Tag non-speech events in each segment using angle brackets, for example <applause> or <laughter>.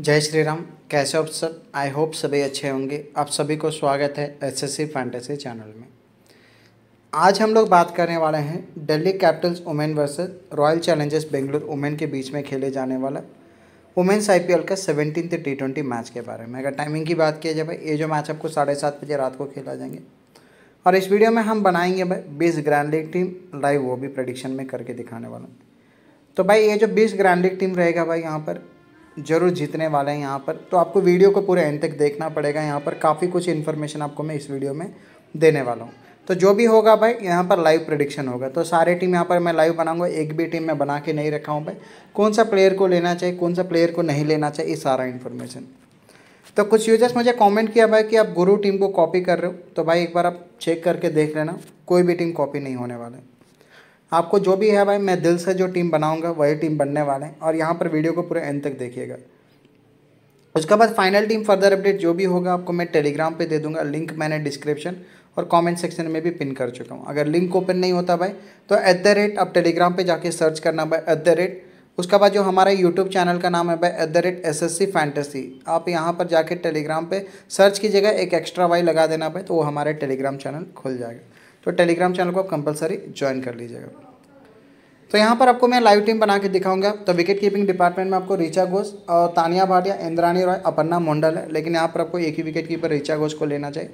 जय श्री राम कैसे हो सब आई होप सभी अच्छे होंगे आप सभी को स्वागत है S S C fantasy channel में आज हम लोग बात करने वाले हैं Delhi capitals women versus royal challengers Bengaluru women के बीच में खेले जाने वाला वुमेन्स आई का सेवनटीन टी ट्वेंटी मैच के बारे में अगर टाइमिंग की बात किया जाए भाई ये जो मैच आपको साढ़े सात बजे रात को खेला जाएंगे और इस वीडियो में हम बनाएंगे भाई बीस ग्रैंड लीग टीम लाइव वो भी प्रडिक्शन में करके दिखाने वाला तो भाई ये जो बीस ग्रैंड लीग टीम रहेगा भाई यहाँ पर ज़रूर जीतने वाले हैं यहाँ पर तो आपको वीडियो को पूरे एंड तक देखना पड़ेगा यहाँ पर काफ़ी कुछ इन्फॉर्मेशन आपको मैं इस वीडियो में देने वाला हूँ तो जो भी होगा भाई यहाँ पर लाइव प्रडिक्शन होगा तो सारे टीम यहाँ पर मैं लाइव बनाऊंगा एक भी टीम मैं बना के नहीं रखा हूँ भाई कौन सा प्लेयर को लेना चाहिए कौन सा प्लेयर को नहीं लेना चाहिए ये सारा इन्फॉर्मेशन तो कुछ यूजर्स मुझे कमेंट किया भाई कि आप गुरु टीम को कॉपी कर रहे हो तो भाई एक बार आप चेक करके देख लेना कोई भी टीम कॉपी नहीं होने वाला है आपको जो भी है भाई मैं दिल से जो टीम बनाऊंगा वही टीम बनने वाले हैं और यहाँ पर वीडियो को पूरे एंड तक देखिएगा उसके बाद फाइनल टीम फर्दर अपडेट जो भी होगा आपको मैं टेलीग्राम पे दे दूंगा लिंक मैंने डिस्क्रिप्शन और कमेंट सेक्शन में भी पिन कर चुका हूँ अगर लिंक ओपन नहीं होता भाई तो एट द रेट आप टेलीग्राम पर जाके सर्च करना भाई एट द रेट उसके बाद जो हमारा यूट्यूब चैनल का नाम है भाई at the rate S S C fantasy आप यहाँ पर जाके टेलीग्राम पर सर्च कीजिएगा एक एक्स्ट्रा वाई लगा देना भाई तो वो हमारे टेलीग्राम चैनल खुल जाएगा तो टेलीग्राम चैनल को आप कंपलसरी ज्वाइन कर लीजिएगा तो यहाँ पर आपको मैं लाइव टीम बना के दिखाऊंगा तो विकेट कीपिंग डिपार्टमेंट में आपको ऋचा घोष और तानिया भाटिया इंद्रानी रॉय अपन्ना मंडल है लेकिन यहाँ पर आपको एक ही विकेट कीपर ऋचा घोष को लेना चाहिए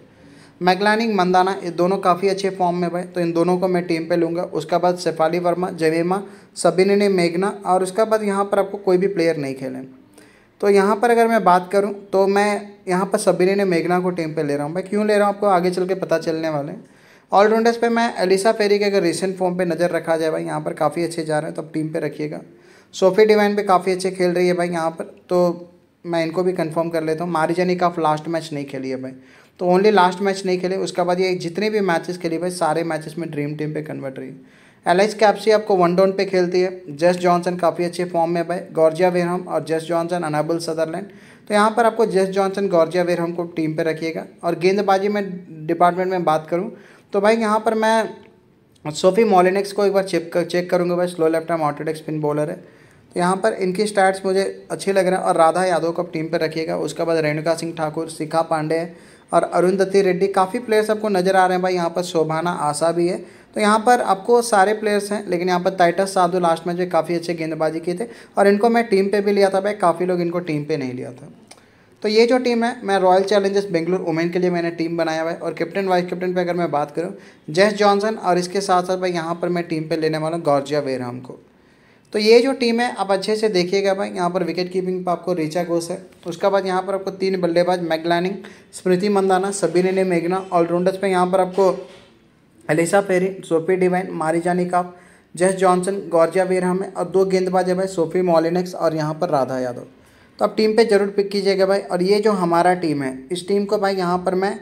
मैगलानिंग मंदाना ये दोनों काफ़ी अच्छे फॉर्म में भाई तो इन दोनों को मैं टीम पे लूँगा उसके बाद शेफाली वर्मा जवेमा सबिन ने मेघना और उसके बाद यहाँ पर आपको कोई भी प्लेयर नहीं खेले तो यहाँ पर अगर मैं बात करूँ तो मैं यहाँ पर सबिन ने मेघना को टीम पर ले रहा हूँ भाई क्यों ले रहा हूँ आपको आगे चल के पता चलने वाले हैं ऑलराउंडर्स पे मैं एलिसा फेरी के अगर रिसेंट फॉर्म पे नज़र रखा जाए भाई यहाँ पर काफ़ी अच्छे जा रहे हैं तो अब टीम पे रखिएगा सोफी डिवाइन भी काफ़ी अच्छे खेल रही है भाई यहाँ पर तो मैं इनको भी कंफर्म कर लेता हूँ मारिजनी का लास्ट मैच नहीं खेली है भाई तो ओनली लास्ट मैच नहीं खेले उसके बाद ये जितने भी मैचेस खेली भाई सारे मैचेस में ड्रीम टीम पे कन्वर्ट रही है एलाइस कैप्सी आपको वन डाउन पे खेलती है जेस जॉनसन काफ़ी अच्छे फॉर्म में भाई गॉर्जिया वेरहम और जेस जॉनसन अनाबुल सदरलैंड तो यहाँ पर आपको जेस जॉनसन गॉर्जिया वेरहम को टीम पर रखिएगा और गेंदबाजी में डिपार्टमेंट में बात करूँ तो भाई यहाँ पर मैं सोफी मोलिनिक्स को एक बार चेक कर, चेक करूँगा भाई slow left arm outed spin bowler है तो यहाँ पर इनकी स्टार्ट्स मुझे अच्छे लग रहे हैं और राधा यादव को टीम पर रखिएगा उसके बाद रेणुका सिंह ठाकुर शिखा पांडे और अरुंधति रेड्डी काफ़ी प्लेयर्स आपको नज़र आ रहे हैं भाई यहाँ पर शोभाना आशा भी है तो यहाँ पर आपको सारे प्लेयर्स हैं लेकिन यहाँ पर टाइटस साधु लास्ट में जो काफ़ी अच्छे गेंदबाजी किए थे और इनको मैं टीम पे भी लिया था भाई काफ़ी लोग इनको टीम पे नहीं लिया था तो ये जो टीम है मैं रॉयल चैलेंजर्स बेंगलुरु वुमेन के लिए मैंने टीम बनाया हुआ है और कैप्टन वाइस कैप्टन पे अगर मैं बात करूँ जेस जॉनसन और इसके साथ साथ भाई यहाँ पर मैं टीम पे लेने वाला हूँ गौरजिया वेरहम को तो ये जो टीम है आप अच्छे से देखिएगा भाई यहाँ पर विकेट कीपिंग पर आपको रिचा घोष है उसके बाद यहाँ पर आपको तीन बल्लेबाज मैगलैनिंग स्मृति मंदाना सबीने ने मेघना ऑलराउंडर्स पर यहाँ पर आपको Ellyse Perry Sophie Devine Marizanne Kapp Jess Jonassen Georgia Wareham है और दो गेंदबाज है भाई सोफी मॉलिनक्स और यहाँ पर राधा यादव तो आप टीम पे जरूर पिक कीजिएगा भाई और ये जो हमारा टीम है इस टीम को भाई यहाँ पर मैं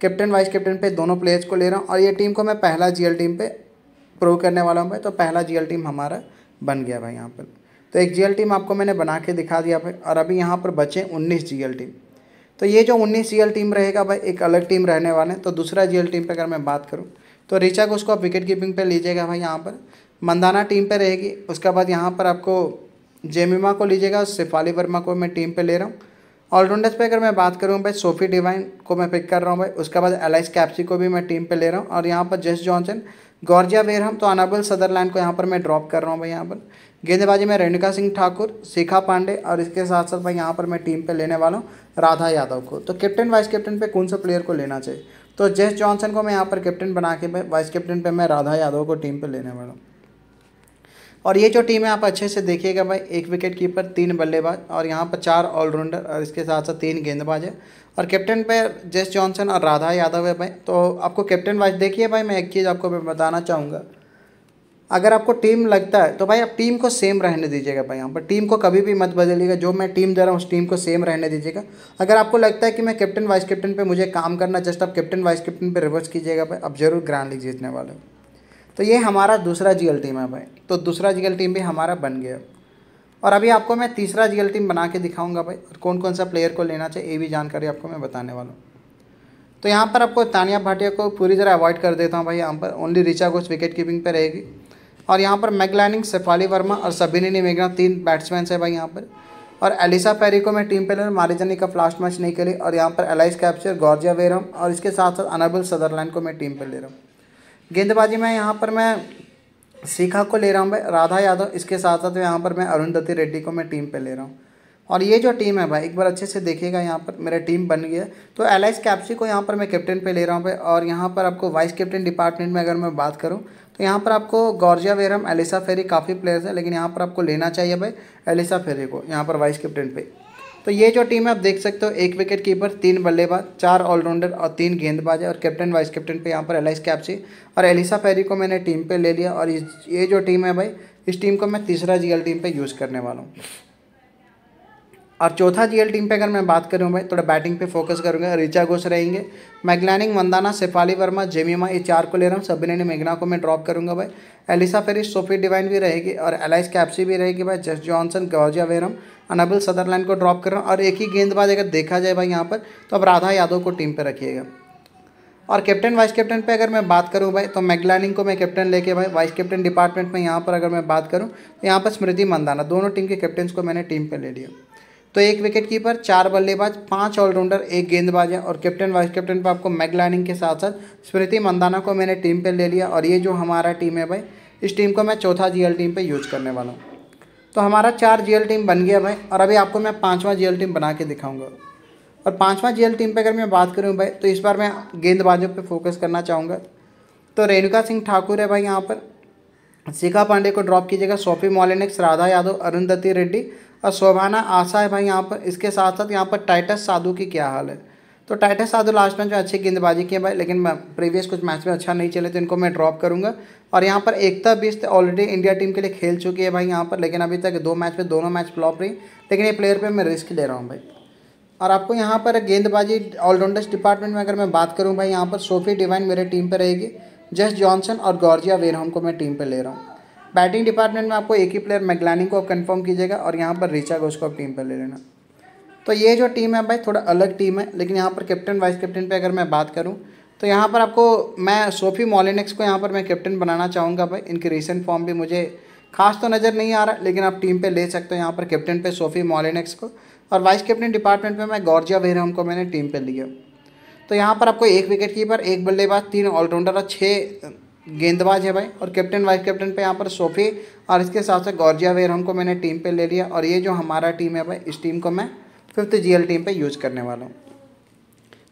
कैप्टन वाइस कैप्टन पे दोनों प्लेयर्स को ले रहा हूँ और ये टीम को मैं पहला जीएल टीम पे प्रूव करने वाला हूँ भाई तो पहला जीएल टीम हमारा बन गया भाई यहाँ पर तो एक जीएल टीम आपको मैंने बना के दिखा दिया भाई और अभी यहाँ पर बचे उन्नीस जीएल टीम तो ये जो उन्नीस जीएल टीम रहेगा भाई एक अलग टीम रहने वाले हैं तो दूसरा जी टीम पर अगर मैं बात करूँ तो रिचा को उसको आप विकेट कीपिंग पर लीजिएगा भाई यहाँ पर मंदाना टीम पर रहेगी उसके बाद यहाँ पर आपको जेमिमा को लीजिएगा शिफाली वर्मा को मैं टीम पे ले रहा हूँ ऑलराउंडर्स पे अगर मैं बात करूँ भाई सोफी डिवाइन को मैं पिक कर रहा हूँ भाई उसके बाद एलाइस कैप्सी को भी मैं टीम पे ले रहा हूँ और यहाँ पर जेस जॉनसन गौरजिया वेरहम तो अनाबल सदरलैंड को यहाँ पर मैं ड्रॉप कर रहा हूँ भाई यहाँ पर गेंदबाजी में रेणुका सिंह ठाकुर शिखा पांडे और इसके साथ साथ भाई यहाँ पर मैं टीम पर लेने वाला हूँ राधा यादव को तो कैप्टन वाइस कैप्टन पे कौन सा प्लेयर को लेना चाहिए तो जेस जॉनसन को मैं यहाँ पर कैप्टन बना के वाइस कैप्टन पर मैं राधा यादव को टीम पर लेने वाला हूँ और ये जो टीम है आप अच्छे से देखिएगा भाई एक विकेट कीपर तीन बल्लेबाज और यहाँ पर चार ऑलराउंडर और इसके साथ साथ तीन गेंदबाज है और कैप्टन पे जेस जॉनसन और राधा यादव है भाई तो आपको कैप्टन वाइज देखिए भाई मैं एक चीज़ आपको बताना चाहूँगा अगर आपको टीम लगता है तो भाई आप टीम को सेम रहने दीजिएगा भाई यहाँ पर टीम को कभी भी मत बदलिएगा जो मैं टीम दे रहा हूँ उस टीम को सेम रहने दीजिएगा अगर आपको लगता है कि मैं कैप्टन वाइस कैप्टन पे मुझे काम करना जस्ट आप कैप्टन वाइस कैप्टन पे रिवर्स कीजिएगा भाई आप जरूर ग्रांड लीग जीतने वाले हो तो ये हमारा दूसरा जी टीम है भाई तो दूसरा जी टीम भी हमारा बन गया और अभी आपको मैं तीसरा जी टीम बना के दिखाऊंगा भाई और कौन कौन सा प्लेयर को लेना चाहिए ये भी जानकारी आपको मैं बताने वाला हूँ तो यहाँ पर आपको तानिया भाटिया को पूरी तरह अवॉइड कर देता हूँ भाई यहाँ पर only Richa Ghosh wicket keeping पर रहेगी और यहाँ पर मैगलैनिंग सेफाली वर्मा और सबिनी मेघना तीन बैट्समैन है भाई यहाँ पर और एलिसा पैरी को मैं टीम प्लेयर ले मारिजनी का लास्ट मैच नहीं खेली और यहाँ पर एलाइस कैप्चर गॉर्जिया वेरम और इसके साथ साथ अनबल सदरलैंड को मैं टीम पर ले रहा हूँ गेंदबाजी में यहाँ पर मैं शिखा को ले रहा हूँ भाई राधा यादव इसके साथ साथ यहाँ पर मैं अरुंधति रेड्डी को मैं टीम पे ले रहा हूँ और ये जो टीम है भाई एक बार अच्छे से देखिएगा यहाँ पर मेरा टीम बन गया तो एल कैप्सी को यहाँ पर मैं कैप्टन पे ले रहा हूँ भाई और यहाँ पर आपको वाइस कैप्टन डिपार्टमेंट में अगर मैं बात करूँ तो यहाँ पर आपको गौरजिया वेरम एलिसा फेरी काफ़ी प्लेयर्स हैं लेकिन यहाँ पर आपको लेना चाहिए भाई एलिसा फेरी को यहाँ पर वाइस कैप्टन पर तो ये जो टीम है आप देख सकते हो एक विकेट कीपर तीन बल्लेबाज चार ऑलराउंडर और तीन गेंदबाज है और कैप्टन वाइस कैप्टन पे यहाँ पर एलाइस कैप्सी और एलिसा फेरी को मैंने टीम पे ले लिया और ये जो टीम है भाई इस टीम को मैं तीसरा जीएल टीम पे यूज़ करने वाला हूँ और चौथा जीएल टीम पे अगर मैं बात करूँ भाई थोड़ा बैटिंग पे फोकस करूँगा रिचा घोष रहेंगे मैगलानिंग मंदाना शेफाली वर्मा जेमिमा ये चार को ले रहा हूँ सबने मेघना को मैं ड्रॉप करूँगा भाई एलिसा फेरिस सोफी डिवाइन भी रहेगी और एलाइस कैप्सी भी रहेगी भाई जस जॉनसन गौजिया वेरम अनाबिल सदरलैंड को ड्रॉप कर रहा हूँ और एक ही गेंदबाज अगर देखा जाए भाई यहाँ पर तो अब राधा यादव को टीम पर रखिएगा और कैप्टन वाइस कैप्टन पे अगर मैं बात करूं भाई तो मैगलानिंग को मैं कैप्टन लेके भाई वाइस कैप्टन डिपार्टमेंट में यहाँ पर अगर मैं बात करूं तो यहाँ पर स्मृति मंदाना दोनों टीम के कैप्टन को मैंने टीम पे ले लिया तो एक विकेट कीपर चार बल्लेबाज पांच ऑलराउंडर एक गेंदबाज है और कैप्टन वाइस कैप्टन पर आपको मैगलाइनिंग के साथ साथ स्मृति मंदाना को मैंने टीम पे ले लिया और ये जो हमारा टीम है भाई इस टीम को मैं चौथा जीएल टीम पे यूज करने वाला हूँ तो हमारा चार जीएल टीम बन गया भाई और अभी आपको मैं पाँचवा जी टीम बना के दिखाऊंगा और पाँचवा जी टीम पर अगर मैं बात करूँ भाई तो इस बार मैं गेंदबाजों पर फोकस करना चाहूँगा तो रेणुका सिंह ठाकुर है भाई यहाँ पर शिखा पांडे को ड्रॉप कीजिएगा सोफी मॉलिनिक्स राधा यादव अरुंधति रेड्डी और शोभाना आशा है भाई यहाँ पर इसके साथ साथ यहाँ पर टाइटस साधु की क्या हाल है तो टाइटस साधु लास्ट मैच में अच्छी गेंदबाजी की है भाई लेकिन प्रीवियस कुछ मैच में अच्छा नहीं चले तो इनको मैं ड्रॉप करूँगा और यहाँ पर Ekta Bisht already India team के लिए खेल चुकी है भाई यहाँ पर लेकिन अभी तक दो मैच में दोनों मैच फ्लॉप रही लेकिन ये प्लेयर पर मैं रिस्क ले रहा हूँ भाई और आपको यहाँ पर गेंदबाजी ऑलराउंडर्स डिपार्टमेंट में अगर मैं बात करूँ भाई यहाँ पर सोफी डिवाइन मेरे टीम पर रहेगी जस जॉनसन और गॉर्जिया वेरहम को मैं टीम पर ले रहा हूँ बैटिंग डिपार्टमेंट में आपको एक ही प्लेयर मैगलानी को आप कन्फर्म कीजिएगा और यहाँ पर रिचा घोष को आप टीम पर ले लेना तो ये जो टीम है भाई थोड़ा अलग टीम है लेकिन यहाँ पर कैप्टन वाइस कैप्टन पे अगर मैं बात करूँ तो यहाँ पर आपको मैं सोफी मॉलिनेक्स को यहाँ पर मैं कैप्टन बनाना चाहूँगा भाई इनके रिसेंट फॉर्म भी मुझे खास तो नज़र नहीं आ रहा लेकिन आप टीम पे ले सकते हो यहाँ पर कैप्टन पे सोफी मॉलिनेक्स को और वाइस कैप्टन डिपार्टमेंट पर मैं गौरजिया बेहरा को मैंने टीम पर लिया तो यहाँ पर आपको एक विकेट कीपर एक बल्लेबाज तीन ऑलराउंडर और छः गेंदबाज है भाई और कैप्टन वाइस कैप्टन पे यहाँ पर सोफ़ी और इसके साथ साथ गौरजिया वेर को मैंने टीम पे ले लिया और ये जो हमारा टीम है भाई इस टीम को मैं फिफ्थ जीएल टीम पे यूज़ करने वाला हूँ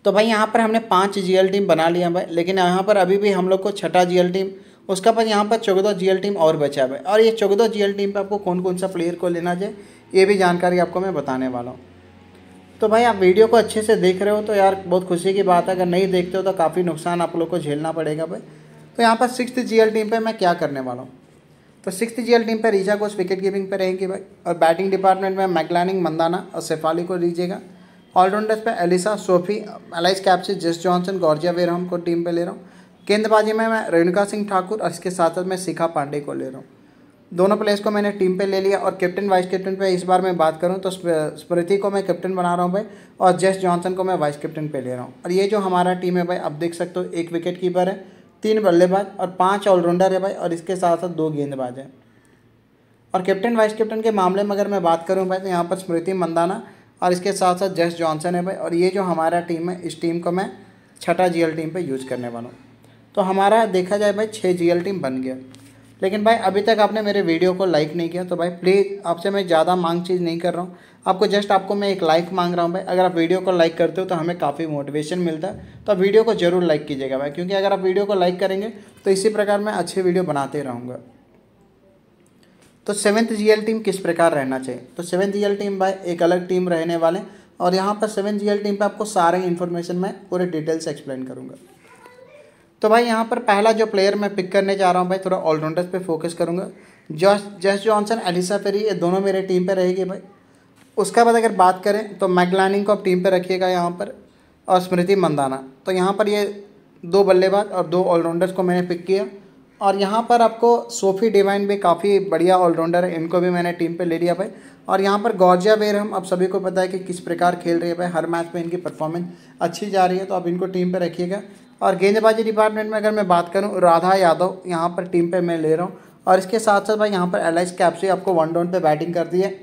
तो भाई यहाँ पर हमने पाँच जीएल टीम बना लिया भाई लेकिन यहाँ पर अभी भी हम लोग को छठा जी टीम उसका पास यहाँ पर चौदह जी टीम और बचा है और ये चौदह जी टीम पर आपको कौन कौन सा प्लेयर को लेना चाहिए ये भी जानकारी आपको मैं बताने वाला हूँ तो भाई आप वीडियो को अच्छे से देख रहे हो तो यार बहुत खुशी की बात है अगर नहीं देखते हो तो काफ़ी नुकसान आप लोग को झेलना पड़ेगा भाई तो यहाँ पर सिक्स जी एल टीम पर मैं क्या करने वाला हूँ तो सिक्स जी एल टीम पर रीजा घोष विकेट कीपिंग पर रहेंगे भाई और बैटिंग डिपार्टमेंट में मैकलानिंग मंदाना और सेफाली को लीजिएगा ऑलराउंडर्स पे Ellyse Sophie Alice Capsey Jess Jonassen Georgia Wareham को टीम पे ले रहा हूँ गेंदबाजी में मैं रेणुका सिंह ठाकुर और इसके साथ साथ मैं शिखा पांडे को ले रहा हूँ दोनों प्लेयर्स को मैंने टीम पे ले लिया और कैप्टन वाइस कैप्टन पे इस बार मैं बात करूँ तो स्मृति को मैं कैप्टन बना रहा हूँ भाई और जेस जॉनसन को मैं वाइस कैप्टन पे ले रहा हूँ और ये जो हमारा टीम है भाई आप देख सकते हो एक विकेट कीपर है तीन बल्लेबाज और पाँच ऑलराउंडर है भाई और इसके साथ साथ दो गेंदबाज हैं और कैप्टन वाइस कैप्टन के मामले में अगर मैं बात करूँ भाई तो यहाँ पर स्मृति मंदाना और इसके साथ साथ जस जॉनसन है भाई और ये जो हमारा टीम है इस टीम को मैं छठा जी टीम पर यूज़ करने वाला हूँ तो हमारा देखा जाए भाई छः जी टीम बन गया लेकिन भाई अभी तक आपने मेरे वीडियो को लाइक नहीं किया तो भाई प्लीज़ आपसे मैं ज़्यादा मांग चीज़ नहीं कर रहा हूँ आपको जस्ट आपको मैं एक लाइक मांग रहा हूँ भाई अगर आप वीडियो को लाइक करते हो तो हमें काफ़ी मोटिवेशन मिलता है तो आप वीडियो को जरूर लाइक कीजिएगा भाई क्योंकि अगर आप वीडियो को लाइक करेंगे तो इसी प्रकार मैं अच्छे वीडियो बनाते रहूँगा तो सेवन्थ जी टीम किस प्रकार रहना चाहिए तो सेवन्थ जी टीम भाई एक अलग टीम रहने वाले और यहाँ पर सेवन जी टीम पर आपको सारे इन्फॉर्मेशन मैं पूरे डिटेल्स एक्सप्लेन करूँगा तो भाई यहाँ पर पहला जो प्लेयर मैं पिक करने जा रहा हूँ भाई थोड़ा ऑलराउंडर्स पे फोकस करूँगा जॉस जैस जॉनसन एलिसा फेरी ये दोनों मेरे टीम पे रहेगी भाई उसके बाद अगर बात करें तो मैगलानिंग को आप टीम पर रखिएगा यहाँ पर और स्मृति मंदाना तो यहाँ पर ये दो बल्लेबाज और दो ऑलराउंडर्स को मैंने पिक किया और यहाँ पर आपको सोफ़ी डिवाइन भी काफ़ी बढ़िया ऑलराउंडर है इनको भी मैंने टीम पे ले लिया भाई और यहाँ पर गौजिया हम आप सभी को पता है कि किस प्रकार खेल रही है भाई हर मैच में इनकी परफॉर्मेंस अच्छी जा रही है तो आप इनको टीम पे रखिएगा और गेंदबाजी डिपार्टमेंट में अगर मैं बात करूँ राधा यादव यहाँ पर टीम पर मैं ले रहा हूँ और इसके साथ साथ भाई यहाँ पर एल एस आपको वन डाउन पर बैटिंग कर दी है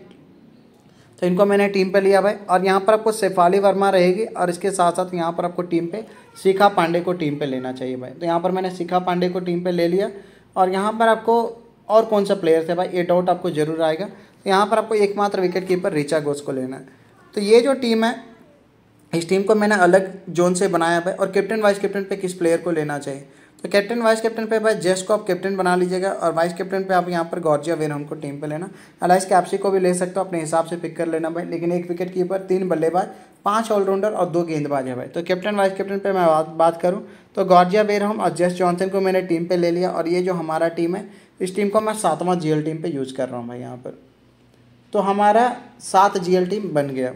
तो इनको मैंने टीम पे लिया भाई और यहाँ पर आपको शेफाली वर्मा रहेगी और इसके साथ साथ यहाँ पर आपको टीम पे शिखा पांडे को टीम पे लेना चाहिए भाई तो यहाँ पर मैंने शिखा पांडे को टीम पे ले लिया और यहाँ पर आपको और कौन सा प्लेयर थे भाई ये डाउट आपको जरूर आएगा तो यहाँ पर आपको एकमात्र विकेट कीपर रिचा घोष को लेना है तो ये जो टीम है इस टीम को मैंने अलग जोन से बनाया भाई और कैप्टन वाइस कैप्टन पर किस प्लेयर को लेना चाहिए तो कैप्टन वाइस कैप्टन पे भाई जेस को आप कैप्टन बना लीजिएगा और वाइस कैप्टन पे आप यहाँ पर गॉर्जिया वेन को टीम पे लेना अलाइस कैप्सी को भी ले सकते हो अपने हिसाब से पिक कर लेना भाई लेकिन एक विकेट कीपर तीन बल्लेबाज पांच ऑलराउंडर और दो गेंदबाज है भाई तो कैप्टन वाइस कैप्टन पे मैं बात बात करूँ तो गॉर्जिया वेरहम और जेस जॉनसन को मैंने टीम पर ले लिया और ये जो हमारा टीम है इस टीम को मैं सातवां जी टीम पर यूज़ कर रहा हूँ भाई यहाँ पर तो हमारा सात जी टीम बन गया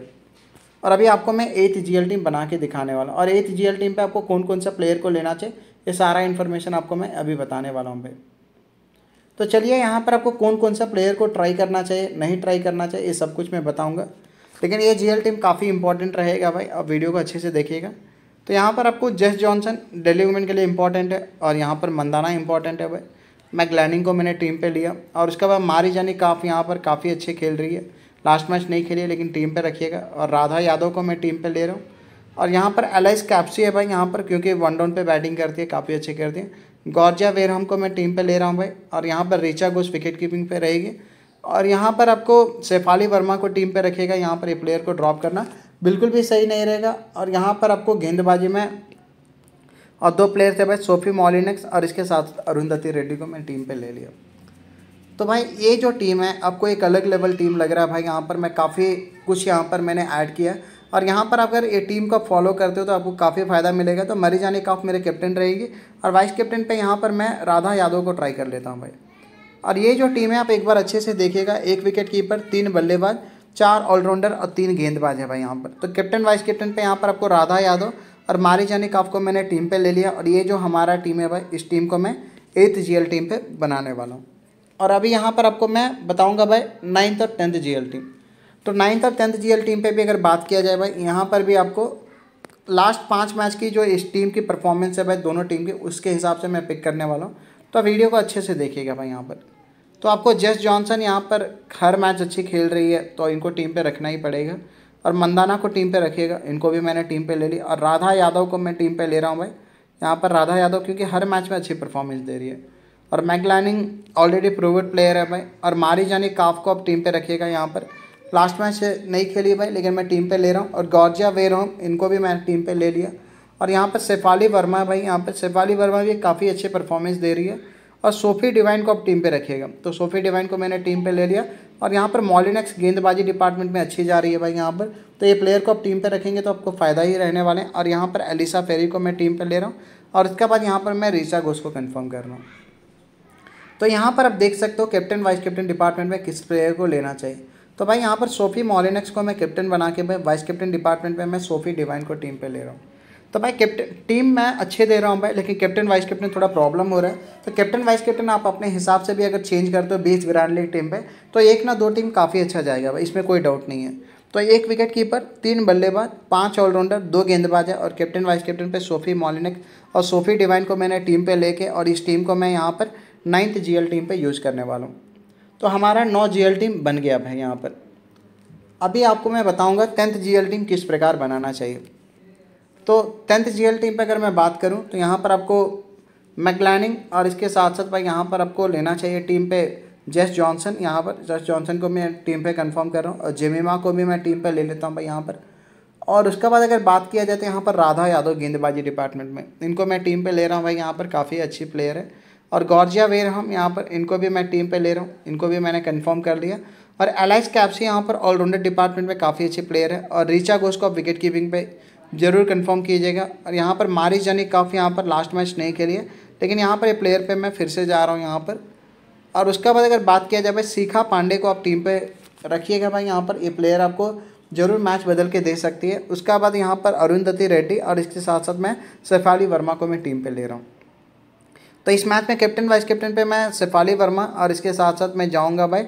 और अभी आपको मैं एथ जी टीम बना के दिखाने वाला हूँ और एथ जी टीम पर आपको कौन कौन सा प्लेयर को लेना चाहिए ये सारा इन्फॉर्मेशन आपको मैं अभी बताने वाला हूँ भाई तो चलिए यहाँ पर आपको कौन कौन सा प्लेयर को ट्राई करना चाहिए नहीं ट्राई करना चाहिए ये सब कुछ मैं बताऊँगा लेकिन ये जीएल टीम काफ़ी इंपॉर्टेंट रहेगा भाई आप वीडियो को अच्छे से देखिएगा तो यहाँ पर आपको जेस जॉनसन डेली वुमेन के लिए इंपॉर्टेंट है और यहाँ पर मंदाना इंपॉर्टेंट है भाई मैगलैनिंग को मैंने टीम पे लिया और उसके बाद मारी जानी काफ़ी यहाँ पर काफ़ी अच्छे खेल रही है लास्ट मैच नहीं खेली लेकिन टीम पे रखिएगा और राधा यादव को मैं टीम पे ले रहा हूँ और यहाँ पर एलाइस कैप्सी है भाई यहाँ पर क्योंकि वन डाउन पे बैटिंग करती है काफ़ी अच्छी करती है गौरजा वेरहम को मैं टीम पे ले रहा हूँ भाई और यहाँ पर रिचा घोष विकेट कीपिंग पे रहेगी और यहाँ पर आपको शेफाली वर्मा को टीम पे रखेगा यहाँ पर ये प्लेयर को ड्रॉप करना बिल्कुल भी सही नहीं रहेगा और यहाँ पर आपको गेंदबाजी में और दो प्लेयर थे भाई सोफी मॉलिनक्स और इसके साथ अरुंधति रेड्डी को मैं टीम पर ले लिया तो भाई ये जो टीम है आपको एक अलग लेवल टीम लग रहा है भाई यहाँ पर मैं काफ़ी कुछ यहाँ पर मैंने ऐड किया और यहाँ पर अगर ये टीम को फॉलो करते हो तो आपको काफ़ी फ़ायदा मिलेगा तो जाने काफ मेरे कैप्टन रहेगी और वाइस कैप्टन पे यहाँ पर मैं राधा यादव को ट्राई कर लेता हूँ भाई और ये जो टीम है आप एक बार अच्छे से देखिएगा एक विकेट कीपर तीन बल्लेबाज चार ऑलराउंडर और तीन गेंदबाज है भाई यहाँ पर तो कैप्टन वाइस कैप्टन पे यहाँ पर आपको राधा यादव और मारी जानी काफ को मैंने टीम पे ले लिया और ये जो हमारा टीम है भाई इस टीम को मैं एथ जी टीम पे बनाने वाला हूँ और अभी यहाँ पर आपको मैं बताऊँगा भाई नाइन्थ और टेंथ जी टीम तो नाइन्थ और टेंथ जीएल टीम पे भी अगर बात किया जाए भाई यहाँ पर भी आपको लास्ट पाँच मैच की जो इस टीम की परफॉर्मेंस है भाई दोनों टीम की उसके हिसाब से मैं पिक करने वाला हूँ तो आप वीडियो को अच्छे से देखिएगा भाई यहाँ पर तो आपको जेस जॉनसन यहाँ पर हर मैच अच्छी खेल रही है तो इनको टीम पर रखना ही पड़ेगा और मंदाना को टीम पर रखिएगा इनको भी मैंने टीम पर ले ली और राधा यादव को मैं टीम पर ले रहा हूँ भाई यहाँ पर राधा यादव क्योंकि हर मैच में अच्छी परफॉर्मेंस दे रही है और मैगलानिंग ऑलरेडी प्रूवड प्लेयर है भाई और मारी जानी काफ को आप टीम पे रखिएगा यहाँ पर लास्ट मैच नहीं खेली भाई लेकिन मैं टीम पे ले रहा हूँ और गौरजिया वेरोम इनको भी मैंने टीम पे ले लिया और यहाँ पर शेफाली वर्मा भाई यहाँ पर शेफाली वर्मा भी काफ़ी अच्छी परफॉर्मेंस दे रही है और सोफ़ी डिवाइन को आप टीम पे रखिएगा तो सोफ़ी डिवाइन को मैंने टीम पे ले लिया और यहाँ पर मॉलिनक्स गेंदबाजी डिपार्टमेंट में अच्छी जा रही है भाई यहाँ पर तो ये प्लेयर को आप टीम पे रखेंगे तो आपको फ़ायदा ही रहने वाले हैं और यहाँ पर एलिसा फेरी को मैं टीम पे ले रहा हूँ और इसके बाद यहाँ पर मैं रीचा घोष को कन्फर्म कर रहा हूँ तो यहाँ पर आप देख सकते हो कैप्टन वाइस कैप्टन डिपार्टमेंट में किस प्लेयर को लेना चाहिए तो भाई यहाँ पर सोफ़ी मॉलिनक्स को मैं कैप्टन बना के भाई वाइस कैप्टन डिपार्टमेंट में मैं सोफ़ी डिवाइन को टीम पे ले रहा हूँ तो भाई कैप्टन टीम मैं अच्छे दे रहा हूँ भाई लेकिन कैप्टन वाइस कैप्टन थोड़ा प्रॉब्लम हो रहा है तो कैप्टन वाइस कैप्टन आप अपने हिसाब से भी अगर चेंज करते हो बीस ग्रांड लीग टीम पर तो एक ना दो टीम काफ़ी अच्छा जाएगा भाई इसमें कोई डाउट नहीं है तो एक विकेट कीपर तीन बल्लेबाज पांच ऑलराउंडर दो गेंदबाज है और कैप्टन वाइस कैप्टन पे सोफ़ी मॉलिनिक और सोफ़ी डिवाइन को मैंने टीम पे लेके और इस टीम को मैं यहाँ पर नाइन्थ जीएल टीम पे यूज़ करने वाला हूँ तो हमारा नौ जी टीम बन गया भाई यहाँ पर अभी आपको मैं बताऊँगा टेंथ जी टीम किस प्रकार बनाना चाहिए तो टेंथ जी टीम पर अगर मैं बात करूँ तो यहाँ पर आपको मैकलैनिंग और इसके साथ साथ भाई यहाँ पर आपको लेना चाहिए टीम पे जेस जॉनसन यहाँ पर जेस जॉनसन को मैं टीम पे कंफर्म कर रहा हूँ और जेमिमा को भी मैं टीम पे ले लेता हूँ भाई यहाँ पर और उसके बाद अगर बात किया जाए तो यहाँ पर राधा यादव गेंदबाजी डिपार्टमेंट में इनको मैं टीम पे ले रहा हूँ भाई यहाँ पर काफ़ी अच्छी प्लेयर है और गॉर्जिया वेयर हम यहाँ पर इनको भी मैं टीम पे ले रहा हूँ इनको भी मैंने कंफर्म कर लिया और एलाइस कैप्सी यहाँ पर ऑलराउंडर डिपार्टमेंट में काफ़ी अच्छे प्लेयर है और रिचा घोष को आप विकेट कीपिंग पे ज़रूर कन्फर्म कीजिएगा और यहाँ पर मारिस जनी काफ़ी यहाँ पर लास्ट मैच नहीं खेली है लेकिन यहाँ पर ये प्लेयर पर मैं फिर से जा रहा हूँ यहाँ पर और उसके बाद अगर बात किया जाए भाई सीखा पांडे को आप टीम पर रखिएगा भाई यहाँ पर ये प्लेयर आपको ज़रूर मैच बदल के दे सकती है उसका बाद यहाँ पर अरुंधति रेड्डी और इसके साथ साथ मैं सैफाली वर्मा को मैं टीम पे ले रहा हूँ तो इस मैच में कैप्टन वाइस कैप्टन पे मैं शिफाली वर्मा और इसके साथ साथ मैं जाऊँगा भाई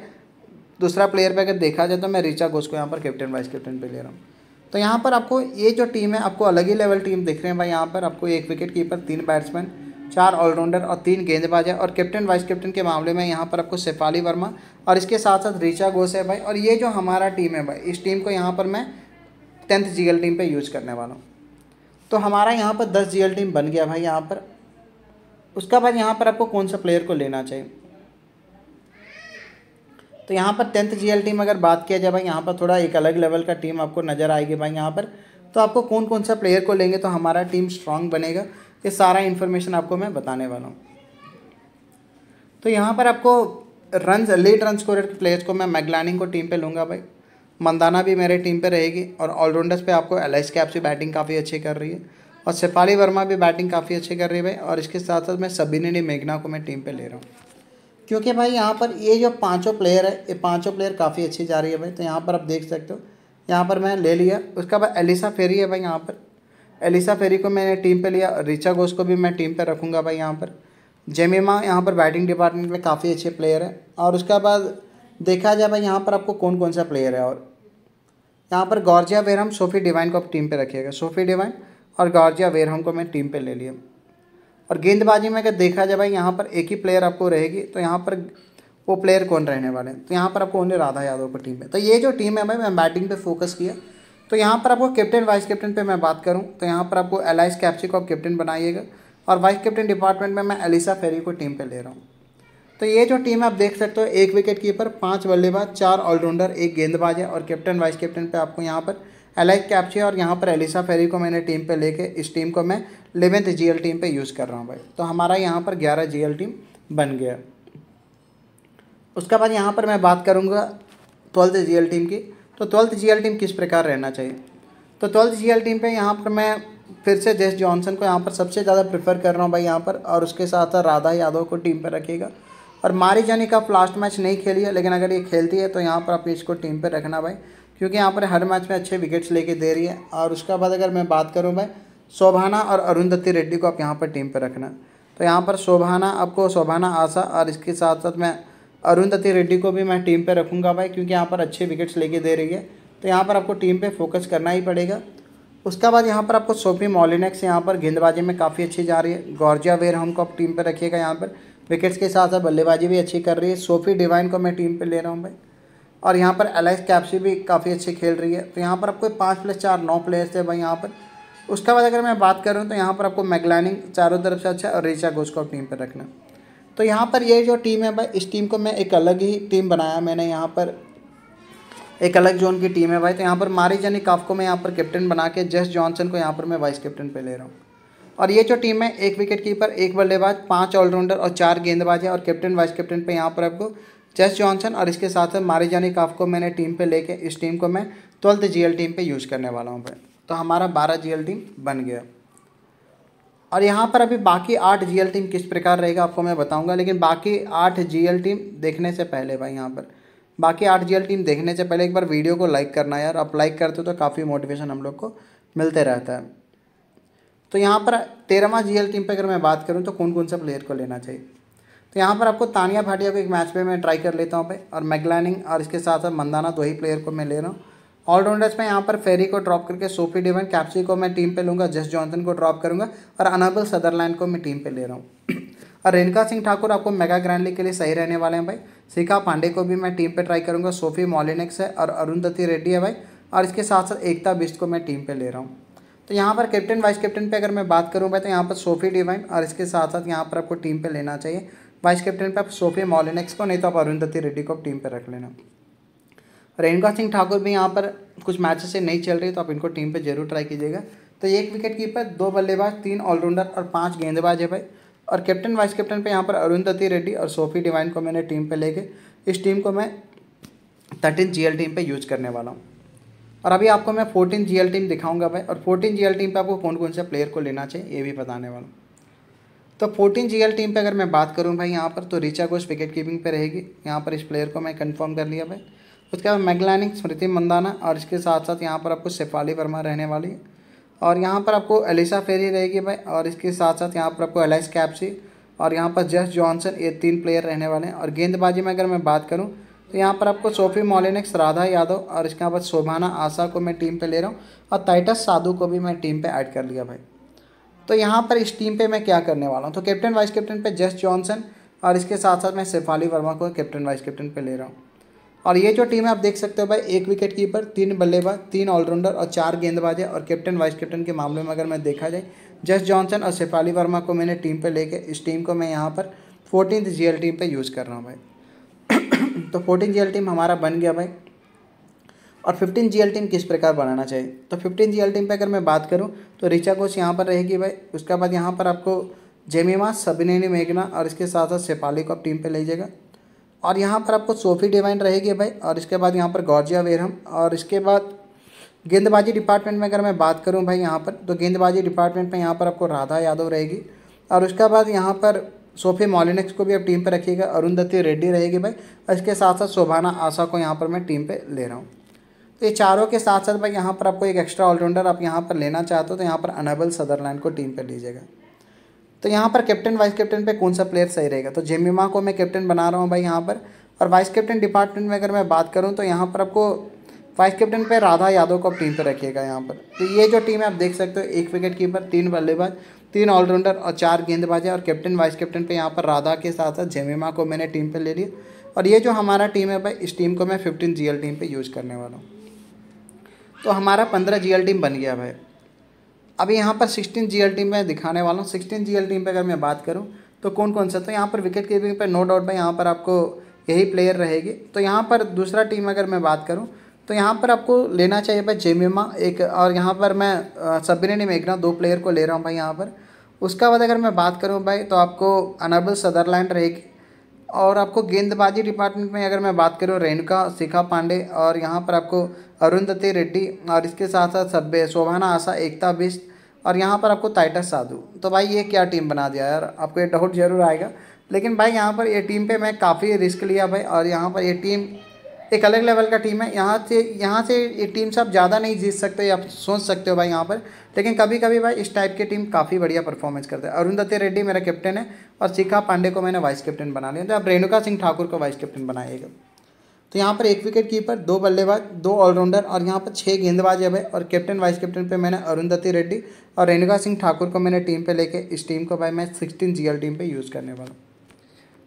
दूसरा प्लेयर पे अगर देखा जाए तो मैं रिचा घोष को यहाँ पर कैप्टन वाइस कैप्टन पे ले रहा हूँ तो यहाँ पर आपको ये जो टीम है आपको अलग ही लेवल टीम दिख रहे हैं भाई यहाँ पर आपको एक विकेट कीपर तीन बैट्समैन चार ऑलराउंडर और तीन गेंदबाज है और कैप्टन वाइस कैप्टन के मामले में यहाँ पर आपको शिफाली वर्मा और इसके साथ साथ रिचा घोष है भाई और ये जो हमारा टीम है भाई इस टीम को यहाँ पर मैं टेंथ जी टीम पर यूज़ करने वाला हूँ तो हमारा यहाँ पर दस जी टीम बन गया भाई यहाँ पर उसका बाद यहाँ पर आपको कौन सा प्लेयर को लेना चाहिए तो यहाँ पर टेंथ जी टीम अगर बात किया जाए भाई यहाँ पर थोड़ा एक अलग लेवल का टीम आपको नज़र आएगी भाई यहाँ पर तो आपको कौन कौन सा प्लेयर को लेंगे तो हमारा टीम स्ट्रांग बनेगा ये सारा इन्फॉर्मेशन आपको मैं बताने वाला हूँ तो यहाँ पर आपको run let run score players को मैं मैगलानिंग को टीम पर लूँगा भाई मंदाना भी मेरे टीम पर रहेगी और ऑलराउंडर्स पर आपको एल एस बैटिंग काफ़ी अच्छी कर रही है और शेफाली वर्मा भी बैटिंग काफ़ी अच्छी कर रही है भाई और इसके साथ साथ मैं सबिनी मेघना को मैं टीम पे ले रहा हूँ क्योंकि भाई यहाँ पर ये जो पांचों प्लेयर है ये पांचों प्लेयर काफ़ी अच्छी जा रही है भाई तो यहाँ पर आप देख सकते हो यहाँ पर मैं ले लिया उसका बाद एलिसा फेरी है भाई यहाँ पर एलिसा फेरी को मैंने टीम पर लिया रिचा घोष को भी मैं टीम पर रखूँगा भाई यहाँ पर जेमिमा यहाँ पर बैटिंग डिपार्टमेंट में काफ़ी अच्छे प्लेयर है और उसके बाद देखा जाए भाई यहाँ पर आपको कौन कौन सा प्लेयर है और यहाँ पर गौरजिया वेरम सोफ़ी डिवाइन को आप टीम पर रखिएगा सोफ़ी डिवाइन और गार्जिया वेरहम को मैं टीम पे ले लिया और गेंदबाजी में अगर देखा जाए भाई यहाँ पर एक ही प्लेयर आपको रहेगी तो यहाँ पर वो प्लेयर कौन रहने वाले हैं तो यहाँ पर आपको उन्हें राधा यादव को टीम में तो ये जो टीम है भाई मैं बैटिंग पर फोकस किया तो यहाँ पर आपको कैप्टन वाइस कैप्टन पर मैं बात करूँ तो यहाँ पर आपको एलाइस कैप्ची को आप कैप्टन बनाइएगा और वाइस कैप्टन डिपार्टमेंट में मैं एलिसा फेरी को टीम पर ले रहा हूँ तो ये जो टीम है आप देख सकते हो एक विकेट कीपर पाँच बल्लेबाज चार ऑलराउंडर एक गेंदबाज है और कैप्टन वाइस कैप्टन पर आपको यहाँ पर एलाइक कैप्चे और यहाँ पर एलिसा फेरी को मैंने टीम पे लेके इस टीम को मैं इलेवेंथ जीएल टीम पे यूज़ कर रहा हूँ भाई तो हमारा यहाँ पर ग्यारह जीएल टीम बन गया उसके बाद यहाँ पर मैं बात करूँगा ट्वेल्थ एल टीम की तो ट्वेल्थ एल टीम किस प्रकार रहना चाहिए तो ट्वेल्थ एल टीम पर यहाँ पर मैं फिर से जेस जॉनसन को यहाँ पर सबसे ज़्यादा प्रेफर कर रहा हूँ भाई यहाँ पर और उसके साथ साथ राधा यादव को टीम पर रखिएगा और मारी जानी का लास्ट मैच नहीं खेली है लेकिन अगर ये खेलती है तो यहाँ पर आप इसको टीम पर रखना भाई क्योंकि यहाँ पर हर मैच में अच्छे विकेट्स लेके दे रही है और उसके बाद अगर मैं बात करूँ भाई शोभाना और अरुंधति रेड्डी को आप यहाँ पर टीम पर रखना तो यहाँ पर शोभाना आपको शोभाना आशा और इसके साथ साथ मैं अरुंधति रेड्डी को भी मैं टीम पर रखूँगा भाई क्योंकि यहाँ पर अच्छे विकेट्स लेके दे रही है तो यहाँ पर आपको टीम पर फोकस करना ही पड़ेगा उसके बाद यहाँ पर आपको सोफी मॉलिनेक्स यहाँ पर गेंदबाजी में काफ़ी अच्छी जा रही है गौरजिया वेर को आप टीम पर रखिएगा यहाँ पर विकेट्स के साथ साथ बल्लेबाजी भी अच्छी कर रही है सोफी डिवाइन को मैं टीम पर ले रहा हूँ भाई और यहाँ पर एल कैप्सी भी काफ़ी अच्छी खेल रही है तो यहाँ पर आपको पाँच प्लस चार नौ प्लेयर्स थे भाई यहाँ पर उसके बाद अगर मैं बात करूँ तो यहाँ पर आपको मैगलानिंग चारों तरफ से अच्छा और रिचा घोष को टीम पर रखना तो यहाँ पर ये जो टीम है भाई इस टीम को मैं एक अलग ही टीम बनाया मैंने यहाँ पर एक अलग जोन की टीम है भाई तो यहाँ पर मारी जनी काफ को मैं यहाँ पर कैप्टन बना के जस जॉनसन को यहाँ पर मैं वाइस कैप्टन पे ले रहा हूँ और ये जो टीम है एक विकेट कीपर एक बल्लेबाज पांच ऑलराउंडर और चार गेंदबाज है और कैप्टन वाइस कैप्टन पे यहाँ पर आपको चेस जॉनसन और इसके साथ साथ मारे जाने काफ को मैंने टीम पे लेके इस टीम को मैं ट्वेल्थ एल टीम पे यूज़ करने वाला हूँ तो हमारा बारह जी टीम बन गया और यहाँ पर अभी बाकी आठ जी टीम किस प्रकार रहेगा आपको मैं बताऊँगा लेकिन बाकी आठ जी टीम देखने से पहले भाई यहाँ पर बाकी आठ जी टीम देखने से पहले एक बार वीडियो को लाइक करना यार आप लाइक करते हो तो काफ़ी मोटिवेशन हम लोग को मिलते रहता है तो यहाँ पर तेरहवा जी टीम पर अगर मैं बात करूँ तो कौन कौन सा प्लेयर को लेना चाहिए तो यहाँ पर आपको तानिया भाटिया को एक मैच में मैं ट्राई कर लेता हूँ भाई और मैगलानिंग और इसके साथ साथ मंदाना दो ही प्लेयर को मैं ले रहा हूँ ऑलराउंडर्स में यहाँ पर फेरी को ड्रॉप करके सोफी डिवन कैप्सी को मैं टीम पे लूँगा जस जॉनसन को ड्रॉप करूँगा और अनाबल सदरलैंड को मैं टीम पे ले रहा हूँ <clears throat> और रेनका सिंह ठाकुर आपको मेगा ग्रैंड लीग के लिए सही रहने वाले हैं भाई शिखा पांडे को भी मैं टीम पे ट्राई करूँगा सोफी मॉलिनिक्स है और अरुंधति रेड्डी है भाई और इसके साथ साथ एकता बिस्ट को मैं टीम पर ले रहा हूँ तो यहाँ पर कैप्टन वाइस कैप्टन पे अगर मैं बात करूँ भाई तो यहाँ पर सोफी डिवाइन और इसके साथ साथ यहाँ पर आपको टीम पे लेना चाहिए वाइस कैप्टन पे आप सोफिया मॉलिनेक्स को नहीं तो आप अरुंधति रेड्डी को टीम पर रख लेना रेणुका सिंह ठाकुर भी यहाँ पर कुछ मैचेस से नहीं चल रही तो आप इनको टीम पर जरूर ट्राई कीजिएगा तो एक विकेट कीपर दो बल्लेबाज तीन ऑलराउंडर और पाँच गेंदबाज है भाई और कैप्टन वाइस कैप्टन पे यहाँ पर अरुंधति रेड्डी और सोफी डिवाइन को मैंने टीम पे लेके इस टीम को मैं थर्टीन जी टीम पे यूज करने वाला हूँ और अभी आपको मैं फोर्टीन जी टीम दिखाऊंगा भाई और फोर्टीन जी टीम पे आपको कौन कौन से प्लेयर को लेना चाहिए ये भी बताने वाला हूँ तो फोर्टीन जी टीम पे अगर मैं बात करूँ भाई यहाँ पर तो रिचा घोष विकेट कीपिंग पे रहेगी यहाँ पर इस प्लेयर को मैं कंफर्म कर लिया भाई उसके बाद मैगलानिक स्मृति मंदाना और इसके साथ साथ यहाँ पर आपको शेफाली वर्मा रहने वाली है और यहाँ पर आपको एलिसा फेरी रहेगी भाई और इसके साथ साथ यहाँ पर आपको एलाइस कैप्सी और यहाँ पर जस जॉनसन ये तीन प्लेयर रहने वाले हैं और गेंदबाजी में अगर मैं बात करूँ तो यहाँ पर आपको सोफी मॉलिनिक्स राधा यादव और इसके यहाँ पर शोभाना आशा को मैं टीम पे ले रहा हूँ और टाइटस साधु को भी मैं टीम पे ऐड कर लिया भाई तो यहाँ पर इस टीम पे मैं क्या करने वाला हूँ तो कैप्टन वाइस कैप्टन पे जेस जॉनसन और इसके साथ साथ मैं सेफ़ाली वर्मा को कैप्टन वाइस कैप्टन पे ले रहा हूँ और ये जो टीम है आप देख सकते हो भाई एक विकेट कीपर तीन बल्लेबाज तीन ऑलराउंडर और चार गेंदबाज है और कैप्टन वाइस कैप्टन के मामले में अगर मैं देखा जाए जस जॉनसन और शेफाली वर्मा को मैंने टीम पर ले इस टीम को मैं यहाँ पर फोर्टीन जी टीम पर यूज़ कर रहा हूँ भाई <coughs> तो फोर्टीन जी टीम हमारा बन गया भाई और 15 जी किस प्रकार बनाना चाहिए तो 15 जी पे अगर मैं बात करूँ तो रिचा कोच यहाँ पर रहेगी भाई उसके बाद यहाँ पर आपको जेमिमा सबिनेनी मेघना और इसके साथ साथ शेपाली को आप टीम पे लीजिएगा और यहाँ पर आपको सोफी डिवाइन रहेगी भाई और इसके बाद यहाँ पर गौजिया वेरहम और इसके बाद गेंदबाजी डिपार्टमेंट में अगर मैं बात करूँ भाई यहाँ पर तो गेंदबाजी डिपार्टमेंट में यहाँ पर आपको राधा यादव रहेगी और उसके बाद यहाँ पर सोफी मॉलिनिक्स को भी आप टीम पर रखिएगा अरुंधति रेड्डी रहेगी भाई और इसके साथ साथ शोभाना आशा को यहाँ पर मैं टीम पर ले रहा हूँ तो ये चारों के साथ साथ भाई यहाँ पर आपको एक एक्स्ट्रा ऑलराउंडर आप यहाँ पर लेना चाहते हो तो यहाँ पर अनबल सदरलैंड को टीम पर लीजिएगा तो यहाँ पर कैप्टन वाइस कैप्टन पे कौन सा प्लेयर सही रहेगा तो जेमिमा को मैं कैप्टन बना रहा हूँ भाई यहाँ पर और वाइस कैप्टन डिपार्टमेंट में अगर मैं बात करूँ तो यहाँ पर आपको वाइस कैप्टन पे राधा यादव को आप टीम पर रखिएगा यहाँ पर तो ये जो टीम है आप देख सकते हो एक विकेट कीपर तीन बल्लेबाज तीन ऑलराउंडर और चार गेंदबाज है और कैप्टन वाइस कैप्टन पे यहाँ पर राधा के साथ साथ जेमिमा को मैंने टीम पर ले लिया और ये जो हमारा टीम है भाई इस टीम को मैं फिफ्टीन जी टीम पर यूज़ करने वाला हूँ तो हमारा पंद्रह जी एल बन गया भाई अब यहाँ पर सिक्सटीन जी एल मैं में दिखाने वाला हूँ सिक्सटीन जी एल टीम अगर मैं बात करूँ तो कौन कौन सा तो यहाँ पर विकेट कीपिंग पर नो डाउट भाई यहाँ पर आपको यही प्लेयर रहेगी तो यहाँ पर दूसरा टीम अगर मैं बात करूँ तो यहाँ पर आपको लेना चाहिए भाई जेमिमा एक और यहाँ पर मैं सबरीन मेघना दो प्लेयर को ले रहा हूँ भाई यहाँ पर उसका बाद अगर मैं बात करूँ भाई तो आपको अनबल सदरलैंड रहेगी और आपको गेंदबाजी डिपार्टमेंट में अगर मैं बात करूँ रेणुका शिखा पांडे और यहाँ पर आपको अरुंधति रेड्डी और इसके साथ साथ सभ्य शोभाना आशा एकता बिस्ट और यहाँ पर आपको टाइटस साधु तो भाई ये क्या टीम बना दिया यार आपको ये डाउट जरूर आएगा लेकिन भाई यहाँ पर ये टीम पे मैं काफ़ी रिस्क लिया भाई और यहाँ पर ये टीम एक अलग लेवल का टीम है यहाँ से यहाँ से टीम से आप ज़्यादा नहीं जीत सकते आप सोच सकते हो भाई यहाँ पर लेकिन कभी कभी भाई इस टाइप की टीम काफ़ी बढ़िया परफॉर्मेंस करते हैं अरुंधति रेड्डी मेरा कैप्टन है और शिखा पांडे को मैंने वाइस कैप्टन बना लिया तो आप रेणुका सिंह ठाकुर को वाइस कैप्टन बनाइएगा तो यहाँ पर एक विकेट कीपर दो बल्लेबाज दो ऑलराउंडर और यहाँ पर छः गेंदबाज अब है और कैप्टन वाइस कैप्टन पे मैंने अरुंधति रेड्डी और रेणुका सिंह ठाकुर को मैंने टीम पे लेके इस टीम को भाई मैं सिक्सटीन जीएल टीम पे यूज़ करने वाला हूँ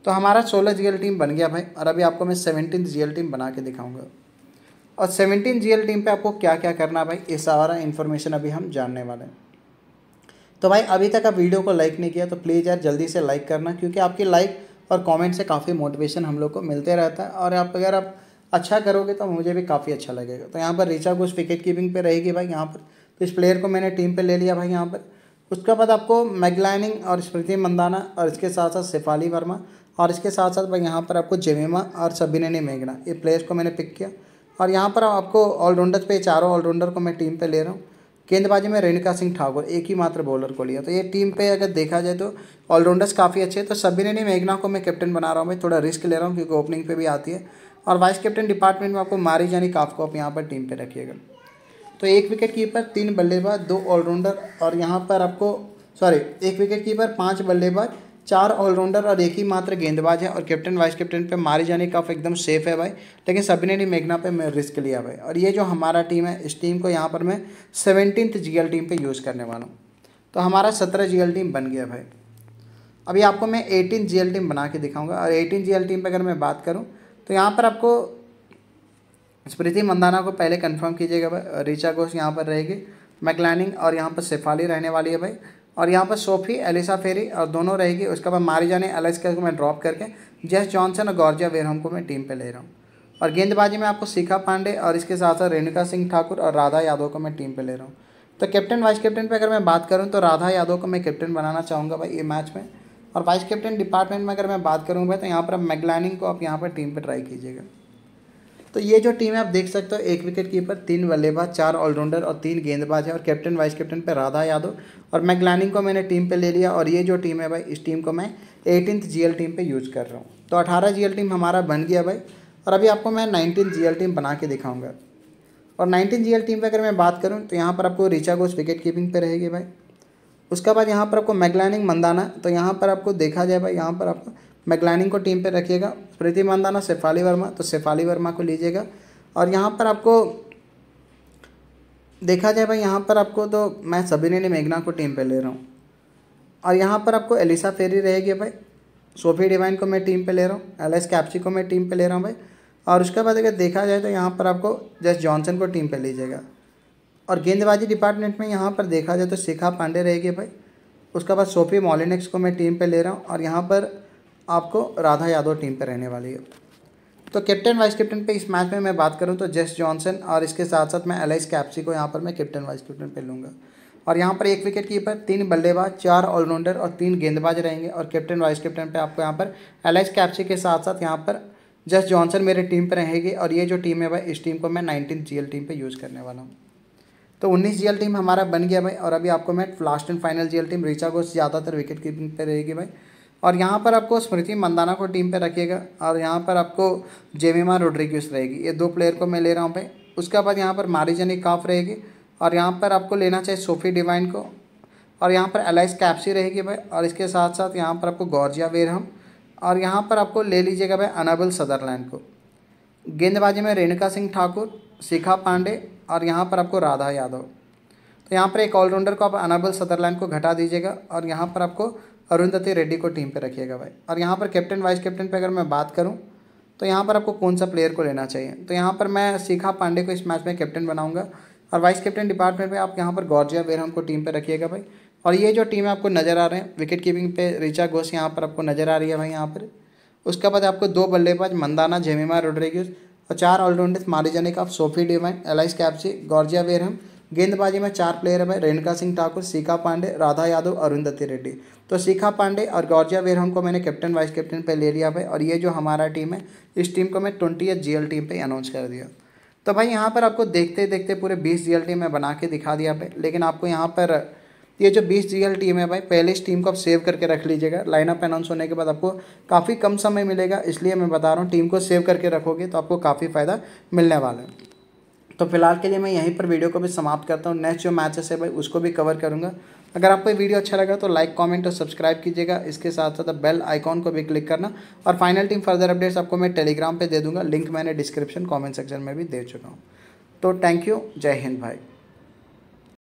तो हमारा सोलह जी टीम बन गया भाई और अभी आपको मैं सेवनटीन जी टीम बना के दिखाऊँगा और सेवनटीन जी टीम पे आपको क्या क्या करना भाई ये सारा इन्फॉर्मेशन अभी हम जानने वाले हैं तो भाई अभी तक आप वीडियो को लाइक नहीं किया तो प्लीज़ यार जल्दी से लाइक करना क्योंकि आपकी लाइक और कमेंट से काफ़ी मोटिवेशन हम लोग को मिलते रहता है और आप अगर आप अच्छा करोगे तो मुझे भी काफ़ी अच्छा लगेगा तो यहाँ पर रिचा घोष विकेट कीपिंग पे रहेगी भाई यहाँ पर तो इस प्लेयर को मैंने टीम पे ले लिया भाई यहाँ पर उसके बाद आपको मैगलाइनिंग और स्मृति मंदाना और इसके साथ साथ शिफाली वर्मा और इसके साथ साथ भाई यहाँ पर आपको जेमेमा और सबिने ने मेगना ये प्लेयर्स को मैंने पिक किया और यहाँ पर आपको ऑलराउंडर पे चारों ऑलराउंडर को मैं टीम पे ले रहा हूँ गेंदबाजी में रेणुका सिंह ठाकुर एक ही मात्र बॉलर को लिया तो ये टीम पे अगर देखा जाए तो ऑलराउंडर्स काफ़ी अच्छे हैं तो सबिने ने मेघना को मैं कैप्टन बना रहा हूँ मैं थोड़ा रिस्क ले रहा हूँ क्योंकि ओपनिंग पे भी आती है और वाइस कैप्टन डिपार्टमेंट में आपको मारी जानी काफ को आप यहाँ पर टीम पर रखिएगा तो एक विकेट कीपर तीन बल्लेबाज दो ऑलराउंडर और यहाँ पर आपको सॉरी एक विकेट कीपर पाँच बल्लेबाज चार ऑलराउंडर और एक ही मात्र गेंदबाज है और कैप्टन वाइस कैप्टन पे मारे जाने का एकदम सेफ है भाई लेकिन सभी ने मेघना पे मैं रिस्क लिया भाई और ये जो हमारा टीम है इस टीम को यहाँ पर मैं सेवनटीन जी टीम पर यूज़ करने वाला हूँ तो हमारा सत्रह जी टीम बन गया भाई अभी आपको मैं एटीन जी टीम बना के दिखाऊँगा और एटीन जी टीम पर अगर मैं बात करूँ तो यहाँ पर आपको स्मृति मंदाना को पहले कन्फर्म कीजिएगा भाई रिचा घोष यहाँ पर रहेगी मैकलैनिंग और यहाँ पर शेफाली रहने वाली है भाई और यहाँ पर सोफी एलिसा फेरी और दोनों रहेगी उसके बाद मारिजा ने एलेक्स को मैं ड्रॉप करके जेस जॉनसन और गौरजा वेरहम को मैं टीम पे ले रहा हूँ और गेंदबाजी में आपको शिखा पांडे और इसके साथ साथ रेणुका सिंह ठाकुर और राधा यादव को मैं टीम पर ले रहा हूँ तो कैप्टन वाइस कैप्टन पर अगर मैं बात करूँ तो राधा यादव को मैं कैप्टन बनाना चाहूँगा भाई ये मैच में और वाइस कैप्टन डिपार्टमेंट में अगर मैं बात करूँगा भाई तो यहाँ पर आप मैगलानिंग को आप यहाँ पर टीम पर ट्राई कीजिएगा तो ये जो टीम है आप देख सकते हो एक विकेट कीपर तीन बल्लेबाज चार ऑलराउंडर और तीन गेंदबाज है और कैप्टन वाइस कैप्टन पे राधा यादव और मैगलानिंग को मैंने टीम पे ले लिया और ये जो टीम है भाई इस टीम को मैं एटीनथ जी टीम पे यूज़ कर रहा हूँ तो अठारह जी टीम हमारा बन गया भाई और अभी आपको मैं नाइनटीन जी टीम बना के दिखाऊँगा और नाइनटीन जी टीम पर अगर मैं बात करूँ तो यहाँ पर आपको रिचा घोष विकेट कीपिंग पर रहेगी भाई उसके बाद यहाँ पर आपको मैगलानिंग मंदाना तो यहाँ पर आपको देखा जाए भाई यहाँ पर आपको मैगलानिंग को टीम पे रखिएगा प्रीति मंदाना शेफाली वर्मा तो शेफाली वर्मा को लीजिएगा और यहाँ पर आपको देखा जाए भाई यहाँ पर आपको तो मैं सभी ने मेघना को टीम पे ले रहा हूँ और यहाँ पर आपको एलिसा फेरी रहेगी भाई सोफी डिवाइन को मैं टीम पे ले रहा हूँ एल एस को मैं टीम पे ले रहा हूँ भाई और उसके बाद अगर देखा जाए तो यहाँ पर आपको जस जॉनसन को टीम पे लीजिएगा और गेंदबाजी डिपार्टमेंट में यहाँ पर देखा जाए तो शिखा पांडे रहेगी भाई उसके बाद सोफी मॉलिनिक्स को मैं टीम पे ले रहा हूँ और यहाँ पर आपको राधा यादव टीम पर रहने वाली है तो कैप्टन वाइस कैप्टन पे इस मैच में मैं बात करूँ तो जेस जॉनसन और इसके साथ साथ मैं एलाइस कैप्सी को यहाँ पर मैं कैप्टन वाइस कैप्टन पे लूँगा और यहाँ पर एक विकेट कीपर तीन बल्लेबाज चार ऑलराउंडर और तीन गेंदबाज रहेंगे और कैप्टन वाइस कैप्टन पे आपको यहाँ पर एलाइस कैप्सी के साथ साथ यहाँ पर जेस जॉनसन मेरे टीम पर रहेगी और ये जो टीम है भाई इस टीम को मैं नाइनटीन जी टीम पर यूज़ करने वाला हूँ तो उन्नीस जी टीम हमारा बन गया भाई और अभी आपको मैं last and final G team Richa Ghosh ज़्यादातर विकेट कीपिंग पर रहेगी भाई और यहाँ पर आपको स्मृति मंदाना को टीम पे रखिएगा और यहाँ पर आपको जेमिमा रोड्रिग्यूस रहेगी ये दो प्लेयर को मैं ले रहा हूँ भाई उसके बाद यहाँ पर मारिजनी काफ रहेगी और यहाँ पर आपको लेना चाहिए सोफी डिवाइन को और यहाँ पर एलाइस कैप्सी रहेगी भाई और इसके साथ साथ यहाँ पर आपको गौरजिया वेरहम और यहाँ पर आपको ले लीजिएगा भाई अनाबुल सदरलैंड को गेंदबाजी में रेणुका सिंह ठाकुर शिखा पांडे और यहाँ पर आपको राधा यादव तो यहाँ पर एक ऑलराउंडर को आप अनाबल सदरलैंड को घटा दीजिएगा और यहाँ पर आपको अरुंधति रेड्डी को टीम पे रखिएगा भाई और यहाँ पर कैप्टन वाइस कैप्टन पे अगर मैं बात करूँ तो यहाँ पर आपको कौन सा प्लेयर को लेना चाहिए तो यहाँ पर मैं शिखा पांडे को इस मैच में कैप्टन बनाऊंगा और वाइस कैप्टन डिपार्टमेंट में आप यहाँ पर गौरजिया वेरहम को टीम पर रखिएगा भाई और ये जो टीम है आपको नज़र आ रहे हैं विकेट कीपिंग पे रिचा घोष यहाँ पर आपको नज़र आ रही है भाई यहाँ पर उसके बाद आपको दो बल्लेबाज मंदाना जेमिमा रोड्रेग्यूज और चार ऑलराउंडर्स मारिजानिक का Sophie Devine Alice Capsey Georgia Wareham गेंदबाजी में चार प्लेयर भाई रेणुका सिंह ठाकुर शिखा पांडे राधा यादव अरुंधति रेड्डी तो शिखा पांडे और गौरजा वेरहम को मैंने कैप्टन वाइस कैप्टन पर ले लिया भाई और ये जो हमारा टीम है इस टीम को मैं ट्वेंटी एच जी टीम पर अनाउंस कर दिया तो भाई यहाँ पर आपको देखते देखते पूरे बीस जी टीम में बना के दिखा दिया भाई लेकिन आपको यहाँ पर ये जो बीस जी टीम है भाई पहले इस टीम को आप सेव करके रख लीजिएगा लाइनअप अनाउंस होने के बाद आपको काफ़ी कम समय मिलेगा इसलिए मैं बता रहा हूँ टीम को सेव करके रखोगे तो आपको काफ़ी फ़ायदा मिलने वाला है तो फिलहाल के लिए मैं यहीं पर वीडियो को भी समाप्त करता हूँ नेक्स्ट जो मैचेस है भाई उसको भी कवर करूँगा अगर आपको वीडियो अच्छा लगा तो लाइक कमेंट और सब्सक्राइब कीजिएगा इसके साथ साथ बेल आइकॉन को भी क्लिक करना और फाइनल टीम फर्दर अपडेट्स आपको मैं टेलीग्राम पे दे दूंगा लिंक मैंने डिस्क्रिप्शन कमेंट सेक्शन में भी दे चुका हूँ तो थैंक यू जय हिंद भाई